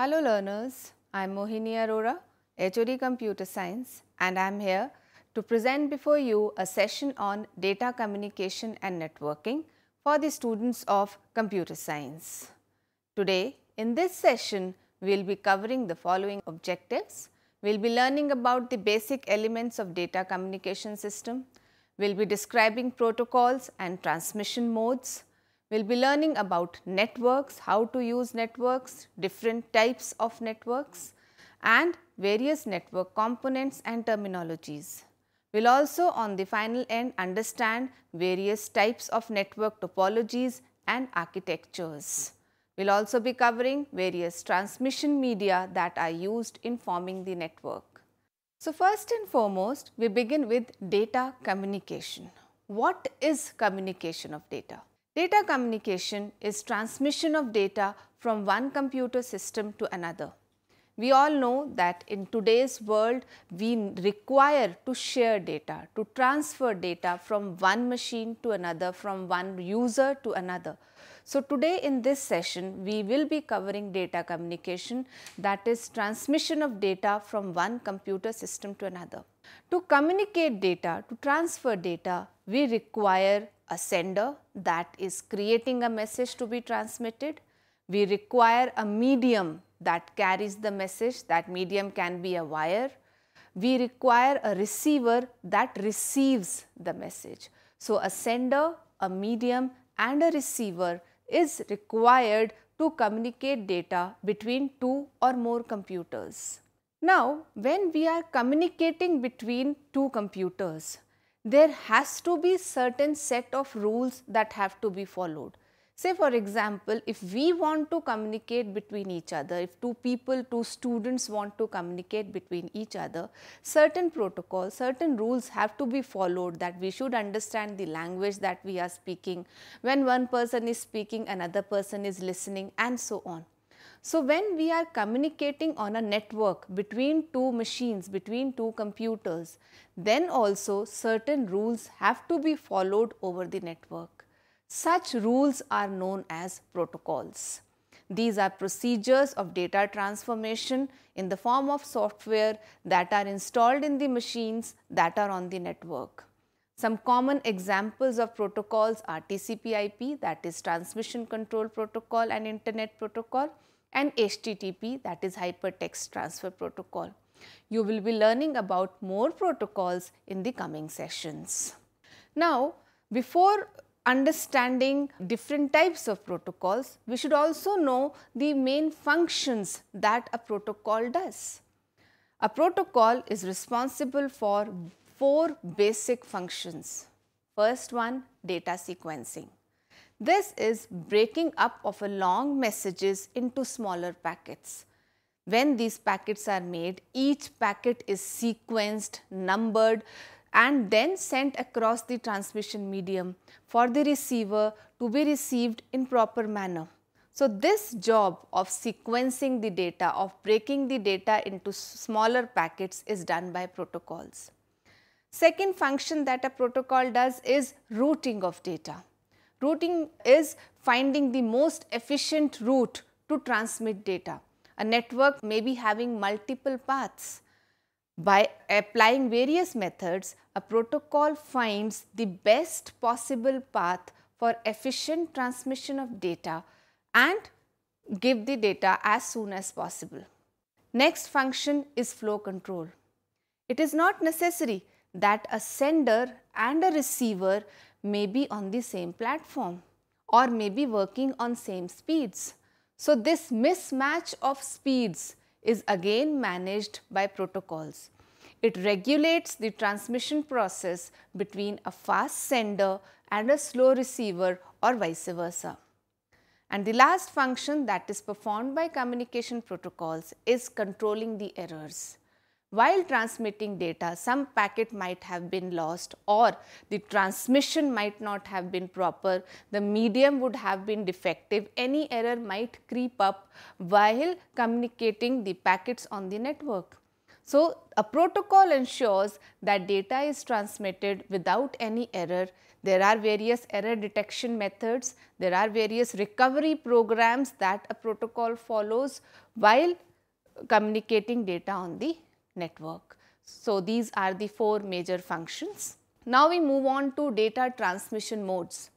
Hello learners, I am Mohini Arora, HOD Computer Science and I am here to present before you a session on data communication and networking for the students of computer science. Today in this session we will be covering the following objectives. We will be learning about the basic elements of data communication system. We will be describing protocols and transmission modes. We will be learning about networks, how to use networks, different types of networks and various network components and terminologies. We will also on the final end understand various types of network topologies and architectures. We will also be covering various transmission media that are used in forming the network. So, first and foremost, we begin with data communication. What is communication of data? Data communication is transmission of data from one computer system to another. We all know that in today's world, we require to share data, to transfer data from one machine to another, from one user to another. So, today in this session, we will be covering data communication that is transmission of data from one computer system to another. To communicate data, to transfer data, we require a sender that is creating a message to be transmitted. We require a medium that carries the message. That medium can be a wire. We require a receiver that receives the message. So, a sender, a medium and a receiver is required to communicate data between two or more computers. Now, when we are communicating between two computers, there has to be certain set of rules that have to be followed. Say for example, if we want to communicate between each other, if two people, two students want to communicate between each other, certain protocols, certain rules have to be followed that we should understand the language that we are speaking. When one person is speaking, another person is listening and so on. So when we are communicating on a network between two machines, between two computers, then also certain rules have to be followed over the network. Such rules are known as protocols. These are procedures of data transformation in the form of software that are installed in the machines that are on the network. Some common examples of protocols are TCP IP that is transmission control protocol and internet protocol and HTTP that is Hypertext Transfer Protocol. You will be learning about more protocols in the coming sessions. Now, before understanding different types of protocols, we should also know the main functions that a protocol does. A protocol is responsible for four basic functions. First one, data sequencing. This is breaking up of a long messages into smaller packets. When these packets are made, each packet is sequenced, numbered and then sent across the transmission medium for the receiver to be received in proper manner. So this job of sequencing the data, of breaking the data into smaller packets is done by protocols. Second function that a protocol does is routing of data. Routing is finding the most efficient route to transmit data. A network may be having multiple paths. By applying various methods, a protocol finds the best possible path for efficient transmission of data and give the data as soon as possible. Next function is flow control. It is not necessary that a sender and a receiver may be on the same platform or may be working on same speeds. So this mismatch of speeds is again managed by protocols. It regulates the transmission process between a fast sender and a slow receiver or vice versa. And the last function that is performed by communication protocols is controlling the errors. While transmitting data, some packet might have been lost or the transmission might not have been proper, the medium would have been defective, any error might creep up while communicating the packets on the network. So, a protocol ensures that data is transmitted without any error. There are various error detection methods, there are various recovery programs that a protocol follows while communicating data on the network. So, these are the four major functions. Now, we move on to data transmission modes.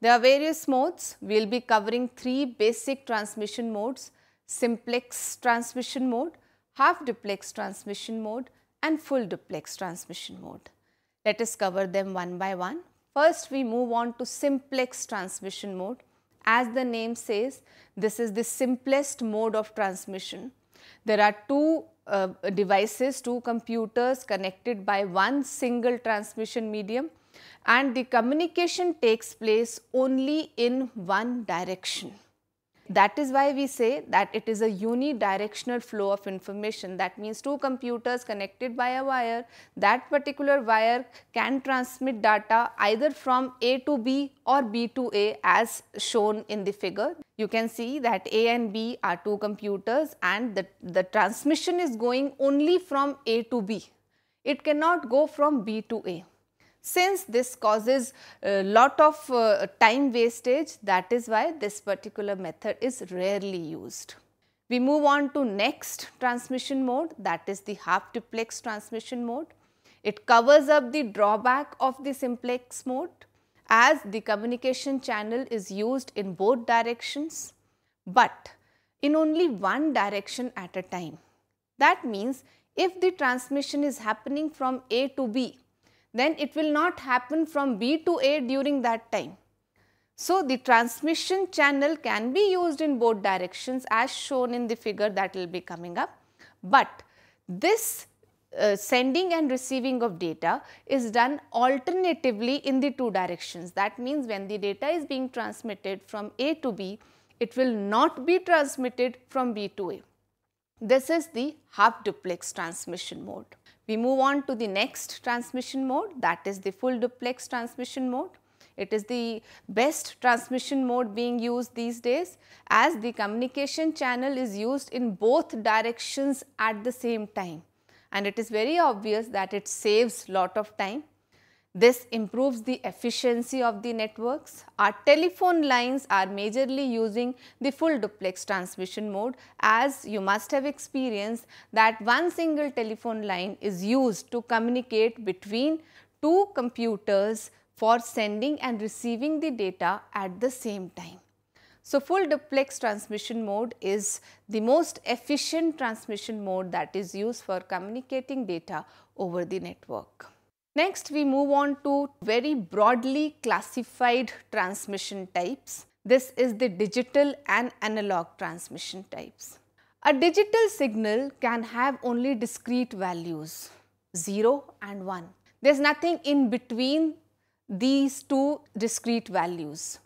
There are various modes. We will be covering three basic transmission modes, simplex transmission mode, half duplex transmission mode and full duplex transmission mode. Let us cover them one by one. First, we move on to simplex transmission mode. As the name says, this is the simplest mode of transmission there are two uh, devices, two computers connected by one single transmission medium and the communication takes place only in one direction. That is why we say that it is a unidirectional flow of information. That means two computers connected by a wire, that particular wire can transmit data either from A to B or B to A as shown in the figure. You can see that A and B are two computers and the, the transmission is going only from A to B. It cannot go from B to A. Since this causes a lot of uh, time wastage that is why this particular method is rarely used. We move on to next transmission mode that is the half duplex transmission mode. It covers up the drawback of the simplex mode as the communication channel is used in both directions but in only one direction at a time. That means if the transmission is happening from A to B then it will not happen from B to A during that time. So, the transmission channel can be used in both directions as shown in the figure that will be coming up. But this uh, sending and receiving of data is done alternatively in the two directions. That means when the data is being transmitted from A to B, it will not be transmitted from B to A. This is the half duplex transmission mode. We move on to the next transmission mode that is the full duplex transmission mode. It is the best transmission mode being used these days as the communication channel is used in both directions at the same time and it is very obvious that it saves lot of time this improves the efficiency of the networks. Our telephone lines are majorly using the full duplex transmission mode as you must have experienced that one single telephone line is used to communicate between two computers for sending and receiving the data at the same time. So, full duplex transmission mode is the most efficient transmission mode that is used for communicating data over the network. Next, we move on to very broadly classified transmission types. This is the digital and analog transmission types. A digital signal can have only discrete values 0 and 1. There is nothing in between these two discrete values.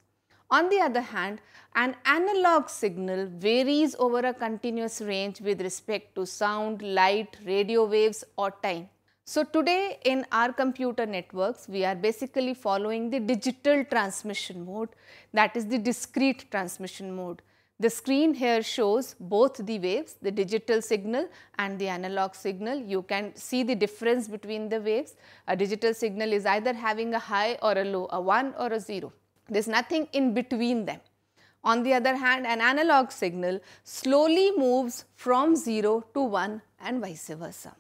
On the other hand, an analog signal varies over a continuous range with respect to sound, light, radio waves or time. So today in our computer networks, we are basically following the digital transmission mode, that is the discrete transmission mode. The screen here shows both the waves, the digital signal and the analog signal. You can see the difference between the waves. A digital signal is either having a high or a low, a 1 or a 0. There is nothing in between them. On the other hand, an analog signal slowly moves from 0 to 1 and vice versa.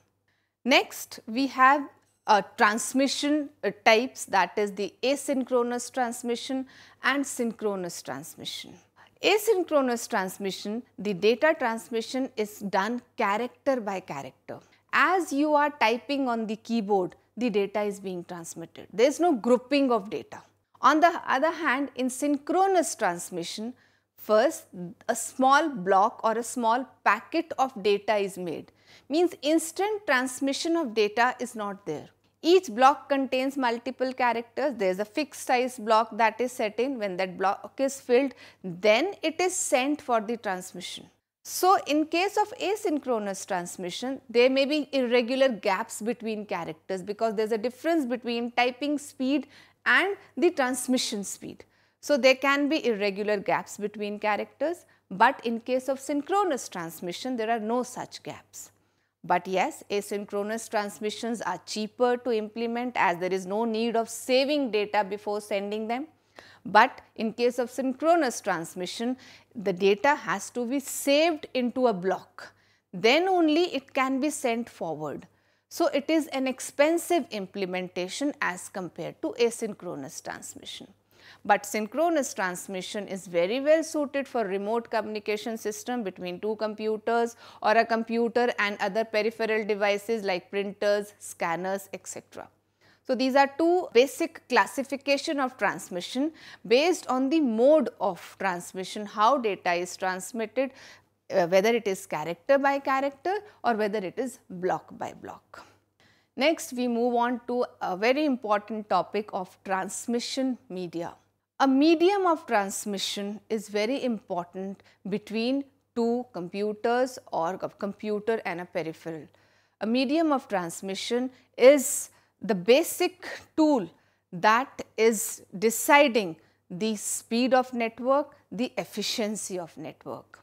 Next, we have uh, transmission uh, types that is the asynchronous transmission and synchronous transmission. Asynchronous transmission, the data transmission is done character by character. As you are typing on the keyboard, the data is being transmitted. There is no grouping of data. On the other hand, in synchronous transmission, first a small block or a small packet of data is made means instant transmission of data is not there. Each block contains multiple characters, there is a fixed size block that is set in when that block is filled then it is sent for the transmission. So, in case of asynchronous transmission, there may be irregular gaps between characters because there is a difference between typing speed and the transmission speed. So, there can be irregular gaps between characters, but in case of synchronous transmission, there are no such gaps. But yes, asynchronous transmissions are cheaper to implement as there is no need of saving data before sending them. But in case of synchronous transmission, the data has to be saved into a block. Then only it can be sent forward. So, it is an expensive implementation as compared to asynchronous transmission. But synchronous transmission is very well suited for remote communication system between two computers or a computer and other peripheral devices like printers, scanners, etc. So, these are two basic classification of transmission based on the mode of transmission, how data is transmitted, uh, whether it is character by character or whether it is block by block. Next, we move on to a very important topic of transmission media. A medium of transmission is very important between two computers or a computer and a peripheral. A medium of transmission is the basic tool that is deciding the speed of network, the efficiency of network.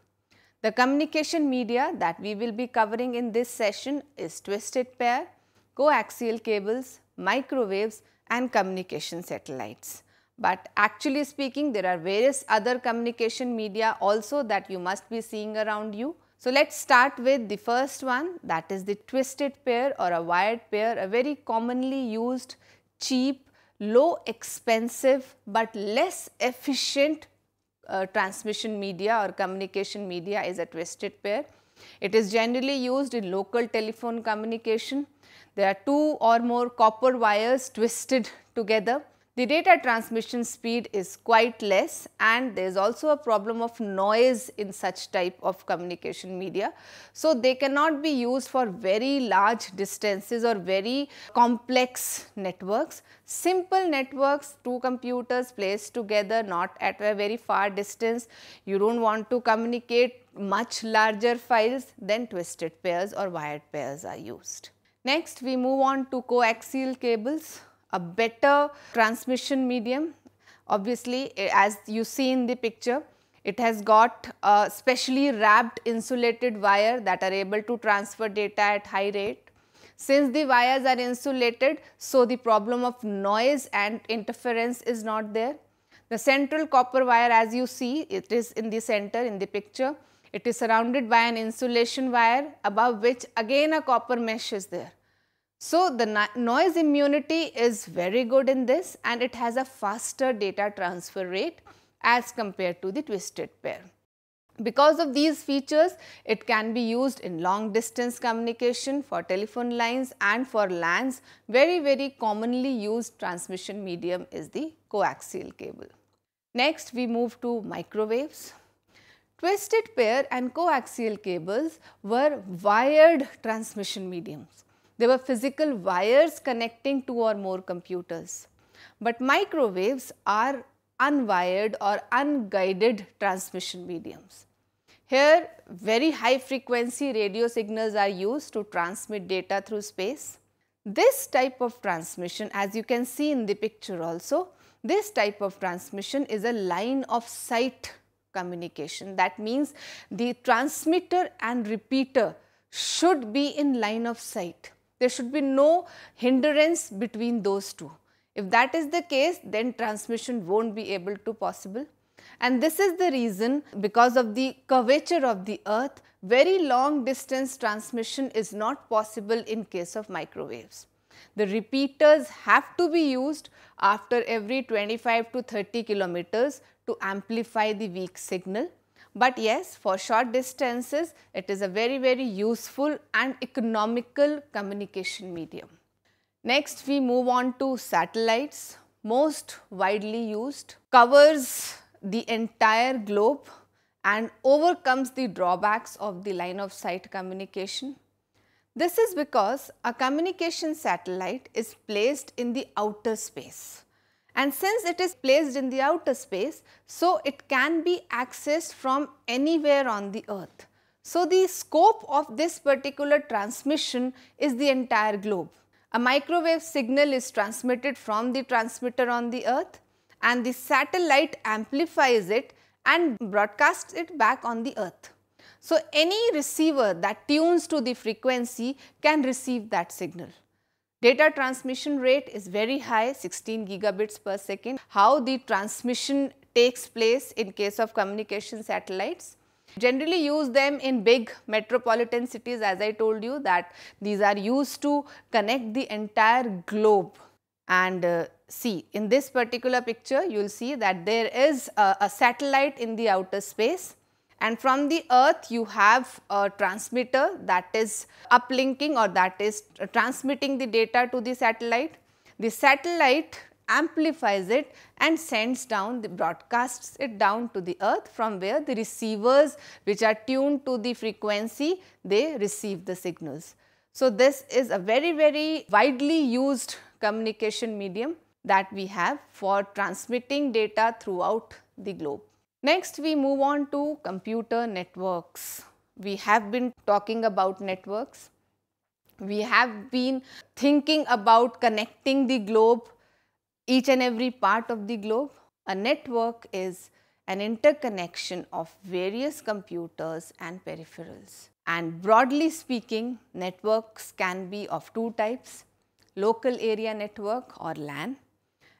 The communication media that we will be covering in this session is twisted pair, coaxial cables, microwaves and communication satellites. But actually speaking, there are various other communication media also that you must be seeing around you. So let's start with the first one that is the twisted pair or a wired pair, a very commonly used, cheap, low expensive but less efficient uh, transmission media or communication media is a twisted pair. It is generally used in local telephone communication, there are two or more copper wires twisted together. The data transmission speed is quite less and there is also a problem of noise in such type of communication media. So, they cannot be used for very large distances or very complex networks. Simple networks, two computers placed together not at a very far distance. You do not want to communicate much larger files then twisted pairs or wired pairs are used. Next we move on to coaxial cables, a better transmission medium. Obviously eh, as you see in the picture, it has got a specially wrapped insulated wire that are able to transfer data at high rate. Since the wires are insulated, so the problem of noise and interference is not there. The central copper wire as you see, it is in the center in the picture. It is surrounded by an insulation wire above which again a copper mesh is there. So the noise immunity is very good in this and it has a faster data transfer rate as compared to the twisted pair. Because of these features, it can be used in long distance communication for telephone lines and for LANs. Very, very commonly used transmission medium is the coaxial cable. Next, we move to microwaves. Twisted pair and coaxial cables were wired transmission mediums. There were physical wires connecting two or more computers. But microwaves are unwired or unguided transmission mediums. Here, very high frequency radio signals are used to transmit data through space. This type of transmission, as you can see in the picture also, this type of transmission is a line of sight communication. That means the transmitter and repeater should be in line of sight. There should be no hindrance between those two. If that is the case, then transmission won't be able to possible. And this is the reason because of the curvature of the earth, very long distance transmission is not possible in case of microwaves. The repeaters have to be used after every 25 to 30 kilometers to amplify the weak signal. But yes, for short distances, it is a very, very useful and economical communication medium. Next, we move on to satellites, most widely used, covers the entire globe and overcomes the drawbacks of the line of sight communication. This is because a communication satellite is placed in the outer space and since it is placed in the outer space, so it can be accessed from anywhere on the earth. So the scope of this particular transmission is the entire globe. A microwave signal is transmitted from the transmitter on the earth and the satellite amplifies it and broadcasts it back on the earth. So any receiver that tunes to the frequency can receive that signal. Data transmission rate is very high 16 gigabits per second. How the transmission takes place in case of communication satellites? generally use them in big metropolitan cities as I told you that these are used to connect the entire globe and uh, see in this particular picture you will see that there is a, a satellite in the outer space and from the earth you have a transmitter that is uplinking or that is transmitting the data to the satellite. The satellite amplifies it and sends down the broadcasts it down to the earth from where the receivers which are tuned to the frequency they receive the signals. So, this is a very very widely used communication medium that we have for transmitting data throughout the globe. Next we move on to computer networks. We have been talking about networks. We have been thinking about connecting the globe, each and every part of the globe. A network is an interconnection of various computers and peripherals. And broadly speaking, networks can be of two types, local area network or LAN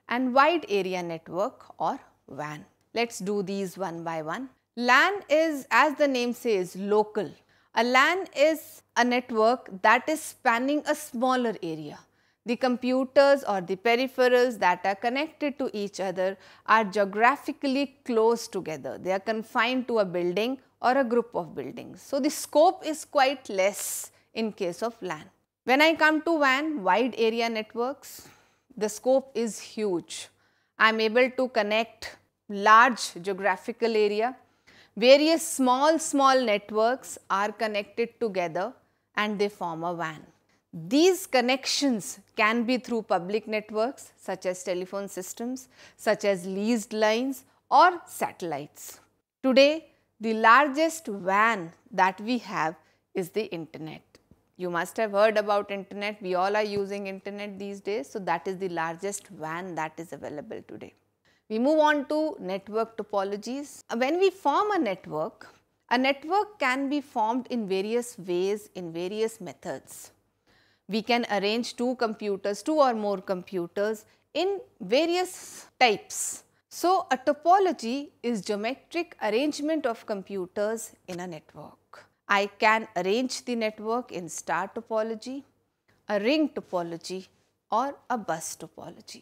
and wide area network or WAN. Let's do these one by one. LAN is, as the name says, local. A LAN is a network that is spanning a smaller area. The computers or the peripherals that are connected to each other are geographically close together. They are confined to a building or a group of buildings. So, the scope is quite less in case of LAN. When I come to WAN, wide area networks, the scope is huge. I am able to connect large geographical area. Various small, small networks are connected together and they form a WAN. These connections can be through public networks such as telephone systems, such as leased lines or satellites. Today, the largest WAN that we have is the internet. You must have heard about internet, we all are using internet these days. So, that is the largest WAN that is available today. We move on to network topologies. Uh, when we form a network, a network can be formed in various ways, in various methods. We can arrange two computers, two or more computers in various types. So, a topology is geometric arrangement of computers in a network. I can arrange the network in star topology, a ring topology or a bus topology.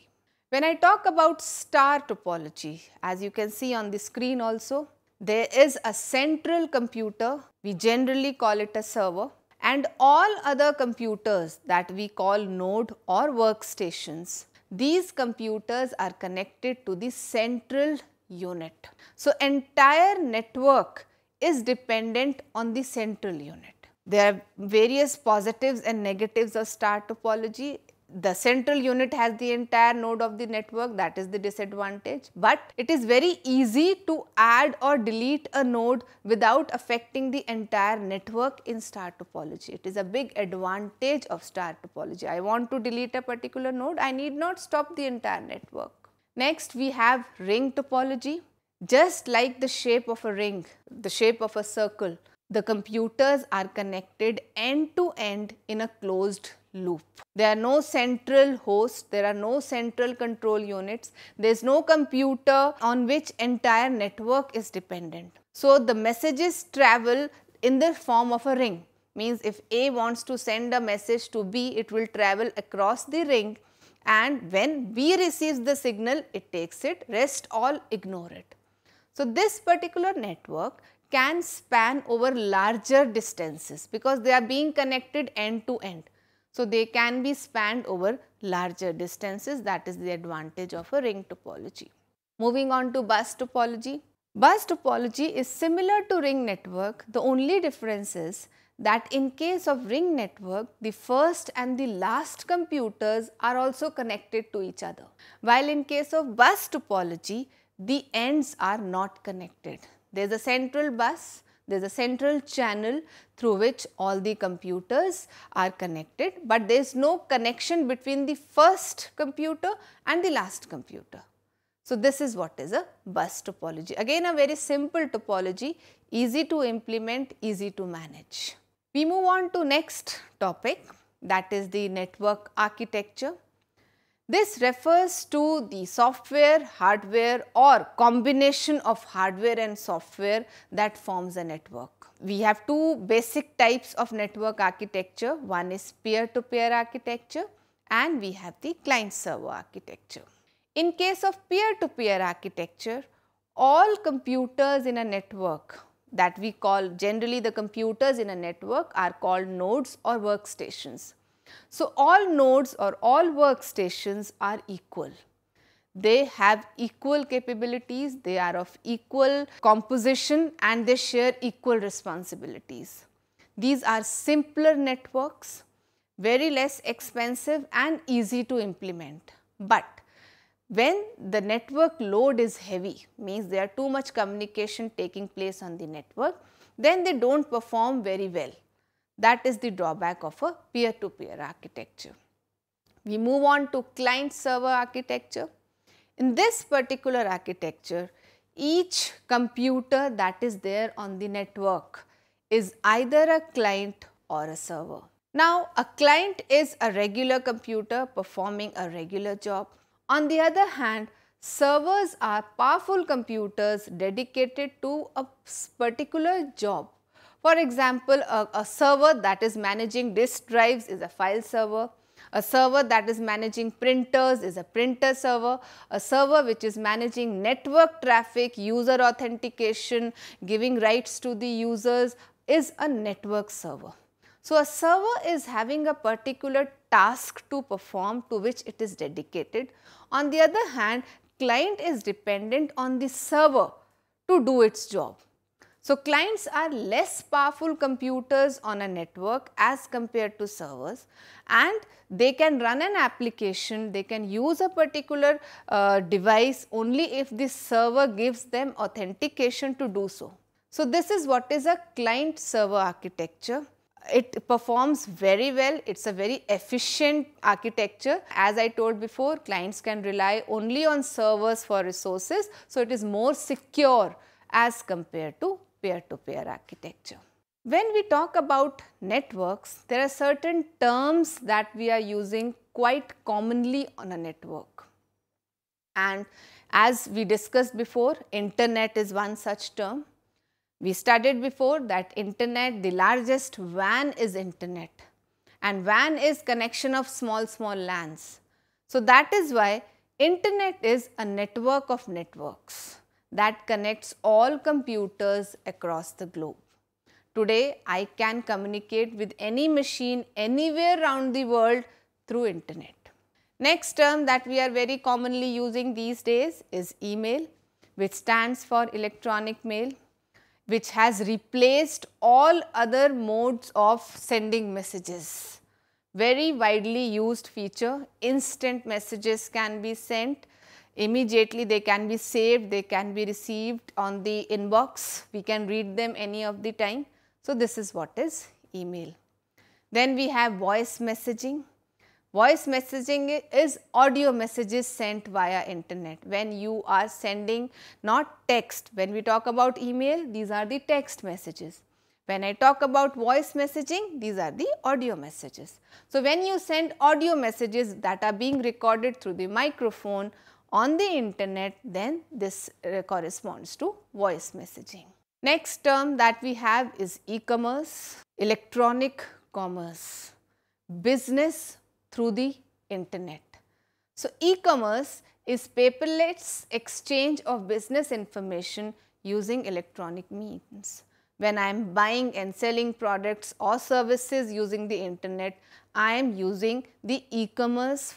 When I talk about star topology, as you can see on the screen also, there is a central computer, we generally call it a server and all other computers that we call node or workstations. These computers are connected to the central unit. So, entire network is dependent on the central unit. There are various positives and negatives of star topology the central unit has the entire node of the network that is the disadvantage but it is very easy to add or delete a node without affecting the entire network in star topology. It is a big advantage of star topology. I want to delete a particular node, I need not stop the entire network. Next we have ring topology. Just like the shape of a ring, the shape of a circle, the computers are connected end to end in a closed loop. There are no central hosts, there are no central control units, there is no computer on which entire network is dependent. So the messages travel in the form of a ring means if A wants to send a message to B, it will travel across the ring and when B receives the signal, it takes it, rest all ignore it. So this particular network can span over larger distances because they are being connected end to end. So, they can be spanned over larger distances that is the advantage of a ring topology. Moving on to bus topology. Bus topology is similar to ring network. The only difference is that in case of ring network, the first and the last computers are also connected to each other. While in case of bus topology, the ends are not connected. There is a central bus, there is a central channel through which all the computers are connected, but there is no connection between the first computer and the last computer. So, this is what is a bus topology. Again a very simple topology, easy to implement, easy to manage. We move on to next topic that is the network architecture. This refers to the software, hardware or combination of hardware and software that forms a network. We have two basic types of network architecture. One is peer-to-peer -peer architecture and we have the client-server architecture. In case of peer-to-peer -peer architecture, all computers in a network that we call generally the computers in a network are called nodes or workstations. So, all nodes or all workstations are equal. They have equal capabilities, they are of equal composition and they share equal responsibilities. These are simpler networks, very less expensive and easy to implement. But when the network load is heavy, means there are too much communication taking place on the network, then they do not perform very well that is the drawback of a peer-to-peer -peer architecture. We move on to client-server architecture. In this particular architecture, each computer that is there on the network is either a client or a server. Now, a client is a regular computer performing a regular job. On the other hand, servers are powerful computers dedicated to a particular job for example, a, a server that is managing disk drives is a file server. A server that is managing printers is a printer server. A server which is managing network traffic, user authentication, giving rights to the users is a network server. So, a server is having a particular task to perform to which it is dedicated. On the other hand, client is dependent on the server to do its job. So clients are less powerful computers on a network as compared to servers and they can run an application, they can use a particular uh, device only if the server gives them authentication to do so. So this is what is a client server architecture. It performs very well, it is a very efficient architecture. As I told before, clients can rely only on servers for resources, so it is more secure as compared to peer-to-peer -peer architecture. When we talk about networks, there are certain terms that we are using quite commonly on a network. And as we discussed before, internet is one such term. We studied before that internet, the largest WAN is internet and WAN is connection of small, small LANs. So that is why internet is a network of networks that connects all computers across the globe. Today, I can communicate with any machine anywhere around the world through internet. Next term that we are very commonly using these days is email which stands for electronic mail which has replaced all other modes of sending messages. Very widely used feature, instant messages can be sent immediately they can be saved, they can be received on the inbox, we can read them any of the time. So, this is what is email. Then we have voice messaging. Voice messaging is audio messages sent via internet when you are sending not text. When we talk about email, these are the text messages. When I talk about voice messaging, these are the audio messages. So, when you send audio messages that are being recorded through the microphone on the internet then this uh, corresponds to voice messaging. Next term that we have is e-commerce, electronic commerce, business through the internet. So, e-commerce is paperless exchange of business information using electronic means. When I am buying and selling products or services using the internet, I am using the e-commerce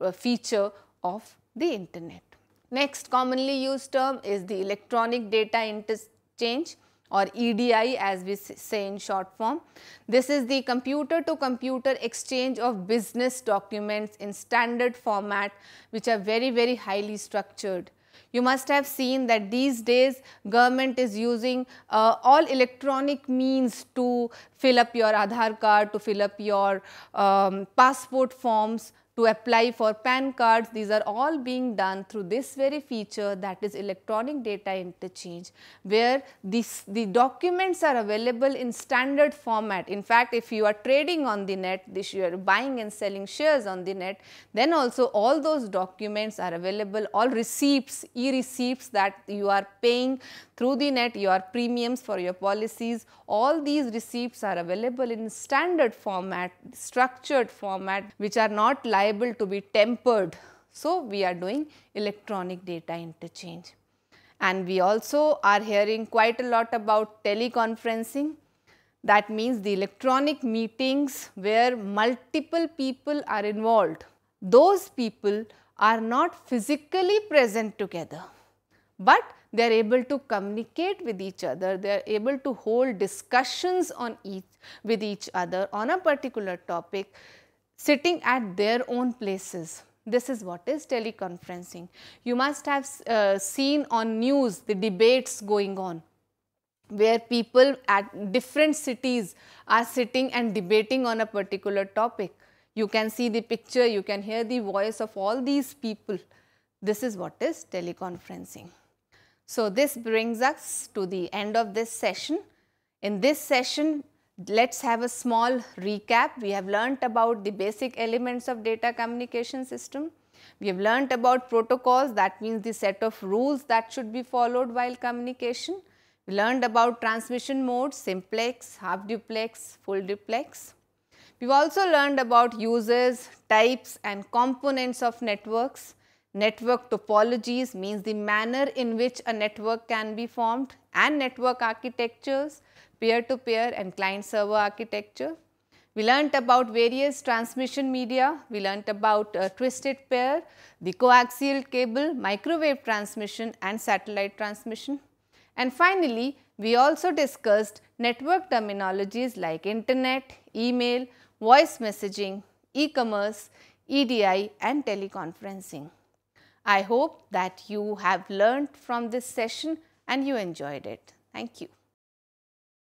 uh, feature of the internet. Next commonly used term is the electronic data interchange or EDI as we say in short form. This is the computer to computer exchange of business documents in standard format which are very very highly structured. You must have seen that these days government is using uh, all electronic means to fill up your Aadhaar card, to fill up your um, passport forms to apply for PAN cards. These are all being done through this very feature that is electronic data interchange where this, the documents are available in standard format. In fact, if you are trading on the net, this you are buying and selling shares on the net, then also all those documents are available, all receipts, e-receipts that you are paying through the net, your premiums for your policies, all these receipts are available in standard format, structured format which are not like liable to be tempered. So, we are doing electronic data interchange. And we also are hearing quite a lot about teleconferencing. That means the electronic meetings where multiple people are involved. Those people are not physically present together, but they are able to communicate with each other, they are able to hold discussions on each with each other on a particular topic sitting at their own places. This is what is teleconferencing. You must have uh, seen on news the debates going on where people at different cities are sitting and debating on a particular topic. You can see the picture, you can hear the voice of all these people. This is what is teleconferencing. So this brings us to the end of this session. In this session, Let's have a small recap. We have learnt about the basic elements of data communication system. We have learnt about protocols that means the set of rules that should be followed while communication. We learned about transmission modes simplex, half duplex, full duplex. We have also learned about users, types and components of networks. Network topologies means the manner in which a network can be formed and network architectures peer-to-peer -peer and client-server architecture. We learnt about various transmission media, we learnt about uh, twisted pair, the coaxial cable, microwave transmission and satellite transmission. And finally, we also discussed network terminologies like internet, email, voice messaging, e-commerce, EDI and teleconferencing. I hope that you have learnt from this session and you enjoyed it. Thank you.